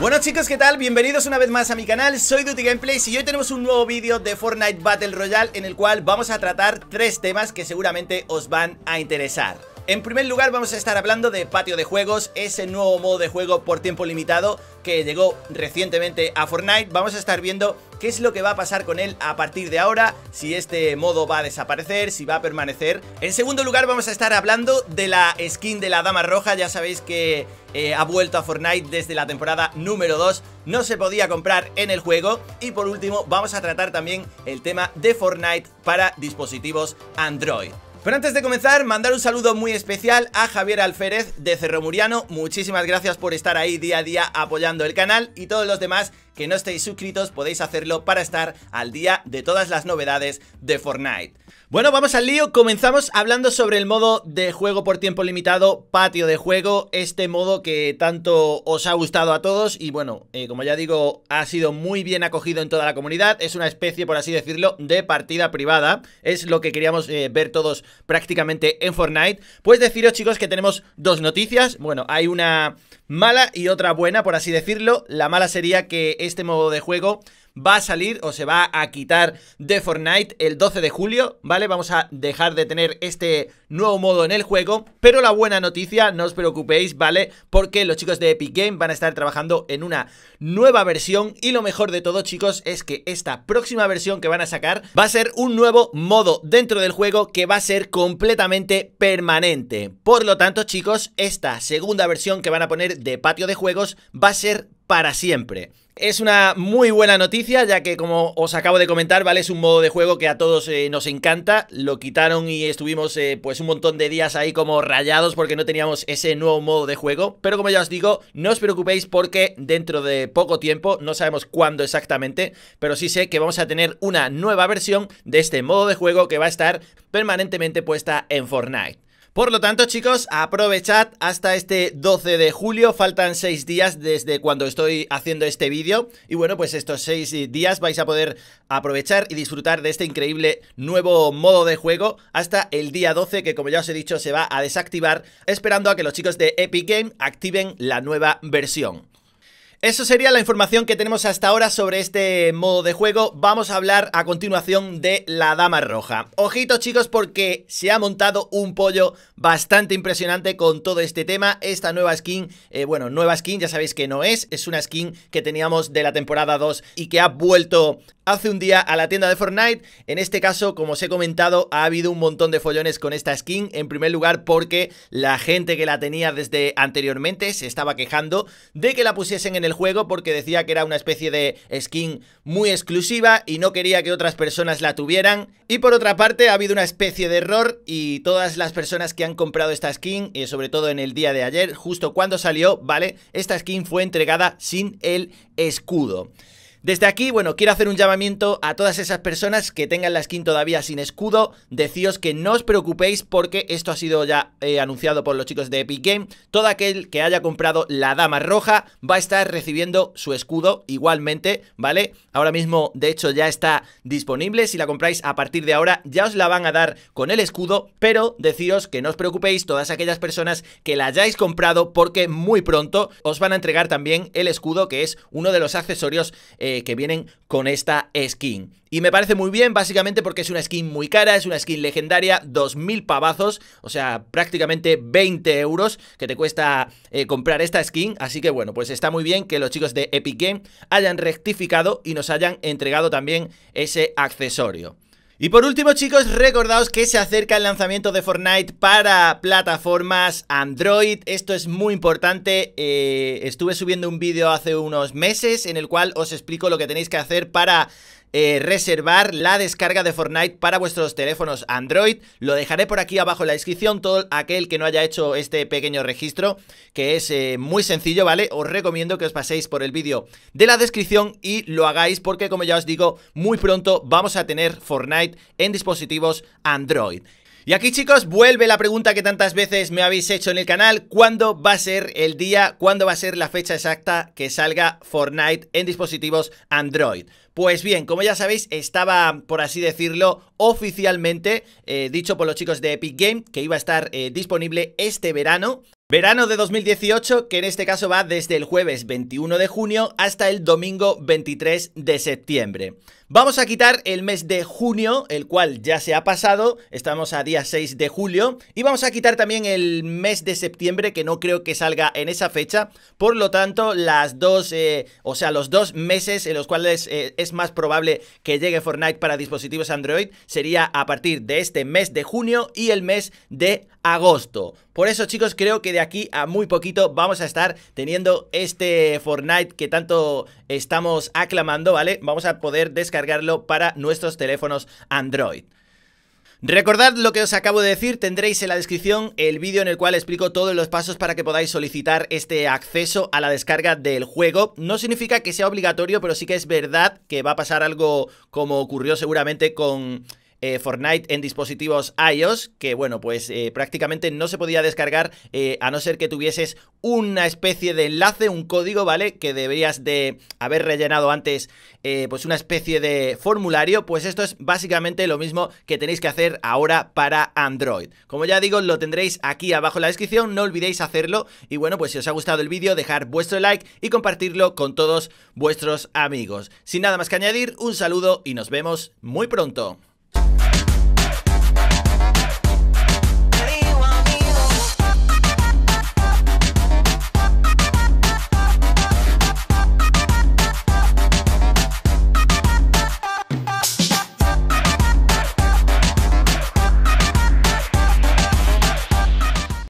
Bueno chicos, ¿qué tal? Bienvenidos una vez más a mi canal, soy Duty y hoy tenemos un nuevo vídeo de Fortnite Battle Royale en el cual vamos a tratar tres temas que seguramente os van a interesar. En primer lugar vamos a estar hablando de Patio de Juegos, ese nuevo modo de juego por tiempo limitado que llegó recientemente a Fortnite. Vamos a estar viendo qué es lo que va a pasar con él a partir de ahora, si este modo va a desaparecer, si va a permanecer. En segundo lugar vamos a estar hablando de la skin de la Dama Roja, ya sabéis que eh, ha vuelto a Fortnite desde la temporada número 2, no se podía comprar en el juego. Y por último vamos a tratar también el tema de Fortnite para dispositivos Android. Pero antes de comenzar, mandar un saludo muy especial a Javier Alférez de Cerro Muriano. Muchísimas gracias por estar ahí día a día apoyando el canal y todos los demás que no estéis suscritos podéis hacerlo para estar al día de todas las novedades de Fortnite. Bueno, vamos al lío, comenzamos hablando sobre el modo de juego por tiempo limitado, patio de juego, este modo que tanto os ha gustado a todos y bueno, eh, como ya digo, ha sido muy bien acogido en toda la comunidad, es una especie, por así decirlo, de partida privada, es lo que queríamos eh, ver todos prácticamente en Fortnite. Pues deciros chicos que tenemos dos noticias, bueno, hay una mala y otra buena, por así decirlo. La mala sería que este modo de juego va a salir o se va a quitar de Fortnite el 12 de julio, ¿vale? Vamos a dejar de tener este nuevo modo en el juego, pero la buena noticia, no os preocupéis, ¿vale? Porque los chicos de Epic Game van a estar trabajando en una nueva versión y lo mejor de todo, chicos, es que esta próxima versión que van a sacar va a ser un nuevo modo dentro del juego que va a ser completamente permanente. Por lo tanto, chicos, esta segunda versión que van a poner de patio de juegos va a ser para siempre. Es una muy buena noticia, ya que como os acabo de comentar, ¿vale? Es un modo de juego que a todos eh, nos encanta. Lo quitaron y estuvimos eh, pues un montón de días ahí como rayados porque no teníamos ese nuevo modo de juego. Pero como ya os digo, no os preocupéis porque dentro de poco tiempo, no sabemos cuándo exactamente, pero sí sé que vamos a tener una nueva versión de este modo de juego que va a estar permanentemente puesta en Fortnite. Por lo tanto, chicos, aprovechad hasta este 12 de julio. Faltan 6 días desde cuando estoy haciendo este vídeo. Y bueno, pues estos 6 días vais a poder aprovechar y disfrutar de este increíble nuevo modo de juego hasta el día 12, que como ya os he dicho, se va a desactivar, esperando a que los chicos de Epic Game activen la nueva versión. Eso sería la información que tenemos hasta ahora sobre este modo de juego. Vamos a hablar a continuación de la Dama Roja. Ojito chicos porque se ha montado un pollo bastante impresionante con todo este tema. Esta nueva skin, eh, bueno, nueva skin ya sabéis que no es, es una skin que teníamos de la temporada 2 y que ha vuelto hace un día a la tienda de Fortnite. En este caso, como os he comentado, ha habido un montón de follones con esta skin. En primer lugar, porque la gente que la tenía desde anteriormente se estaba quejando de que la pusiesen en el juego porque decía que era una especie de skin muy exclusiva y no quería que otras personas la tuvieran. Y por otra parte, ha habido una especie de error y todas las personas que han comprado esta skin, y eh, sobre todo en el día de ayer, justo cuando salió, ¿vale? Esta skin fue entregada sin el escudo. Desde aquí, bueno, quiero hacer un llamamiento a todas esas personas que tengan la skin todavía sin escudo. Decíos que no os preocupéis porque esto ha sido ya eh, anunciado por los chicos de Epic Game. Todo aquel que haya comprado la dama roja va a estar recibiendo su escudo igualmente, ¿vale? Ahora mismo, de hecho, ya está disponible. Si la compráis a partir de ahora, ya os la van a dar con el escudo. Pero deciros que no os preocupéis todas aquellas personas que la hayáis comprado porque muy pronto os van a entregar también el escudo que es uno de los accesorios... Eh, que vienen con esta skin. Y me parece muy bien, básicamente porque es una skin muy cara, es una skin legendaria, 2.000 pavazos, o sea, prácticamente 20 euros que te cuesta eh, comprar esta skin. Así que bueno, pues está muy bien que los chicos de Epic Game hayan rectificado y nos hayan entregado también ese accesorio. Y por último chicos, recordaos que se acerca el lanzamiento de Fortnite para plataformas Android, esto es muy importante, eh, estuve subiendo un vídeo hace unos meses en el cual os explico lo que tenéis que hacer para eh, reservar la descarga de Fortnite para vuestros teléfonos Android. Lo dejaré por aquí abajo en la descripción, todo aquel que no haya hecho este pequeño registro, que es eh, muy sencillo, ¿vale? Os recomiendo que os paséis por el vídeo de la descripción y lo hagáis porque, como ya os digo, muy pronto vamos a tener Fortnite en dispositivos Android. Y aquí chicos, vuelve la pregunta que tantas veces me habéis hecho en el canal, ¿cuándo va a ser el día, cuándo va a ser la fecha exacta que salga Fortnite en dispositivos Android? Pues bien, como ya sabéis, estaba, por así decirlo, oficialmente eh, dicho por los chicos de Epic Game que iba a estar eh, disponible este verano, Verano de 2018, que en este caso va desde el jueves 21 de junio hasta el domingo 23 de septiembre. Vamos a quitar el mes de junio, el cual ya se ha pasado, estamos a día 6 de julio, y vamos a quitar también el mes de septiembre, que no creo que salga en esa fecha, por lo tanto, las dos, eh, o sea, los dos meses en los cuales eh, es más probable que llegue Fortnite para dispositivos Android sería a partir de este mes de junio y el mes de agosto. Por eso, chicos, creo que de aquí a muy poquito vamos a estar teniendo este Fortnite que tanto estamos aclamando, ¿vale? Vamos a poder descargarlo para nuestros teléfonos Android. Recordad lo que os acabo de decir, tendréis en la descripción el vídeo en el cual explico todos los pasos para que podáis solicitar este acceso a la descarga del juego. No significa que sea obligatorio, pero sí que es verdad que va a pasar algo como ocurrió seguramente con eh, Fortnite en dispositivos iOS, que bueno, pues eh, prácticamente no se podía descargar eh, a no ser que tuvieses una especie de enlace, un código, ¿vale? Que deberías de haber rellenado antes, pues una especie de formulario, pues esto es básicamente lo mismo que tenéis que hacer ahora para Android. Como ya digo, lo tendréis aquí abajo en la descripción, no olvidéis hacerlo y bueno, pues si os ha gustado el vídeo, dejar vuestro like y compartirlo con todos vuestros amigos. Sin nada más que añadir, un saludo y nos vemos muy pronto.